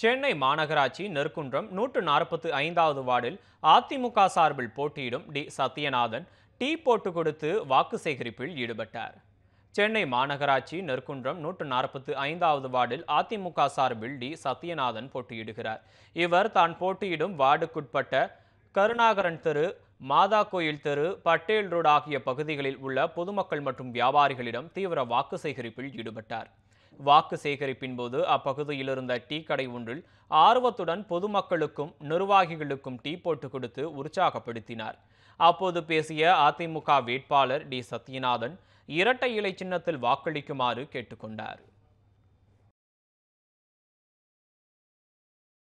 சென்னை மாநகராட்சி நெற்குன்றம் நூற்று நாற்பத்து ஐந்தாவது வார்டில் அதிமுக சார்பில் போட்டியிடும் டி சத்யநாதன் டீ போட்டு கொடுத்து வாக்கு சேகரிப்பில் ஈடுபட்டார் சென்னை மாநகராட்சி நெற்குன்றம் நூற்று நாற்பத்து ஐந்தாவது வார்டில் அதிமுக சார்பில் டி சத்யநாதன் போட்டியிடுகிறார் இவர் தான் போட்டியிடும் வார்டுக்குட்பட்ட கருணாகரன் தெரு மாதா கோயில் தெரு பட்டேல் ரோடு ஆகிய பகுதிகளில் உள்ள பொதுமக்கள் மற்றும் வியாபாரிகளிடம் தீவிர வாக்கு சேகரிப்பில் ஈடுபட்டார் வாக்கு சேகரிப்பின் போது அப்பகுதியில் இருந்த டீ கடை ஒன்றில் ஆர்வத்துடன் பொதுமக்களுக்கும் நிர்வாகிகளுக்கும் டீ போட்டு கொடுத்து உற்சாகப்படுத்தினார் அப்போது பேசிய அதிமுக வேட்பாளர் டி சத்யநாதன் இரட்டை இலை சின்னத்தில் வாக்களிக்குமாறு கேட்டுக்கொண்டார்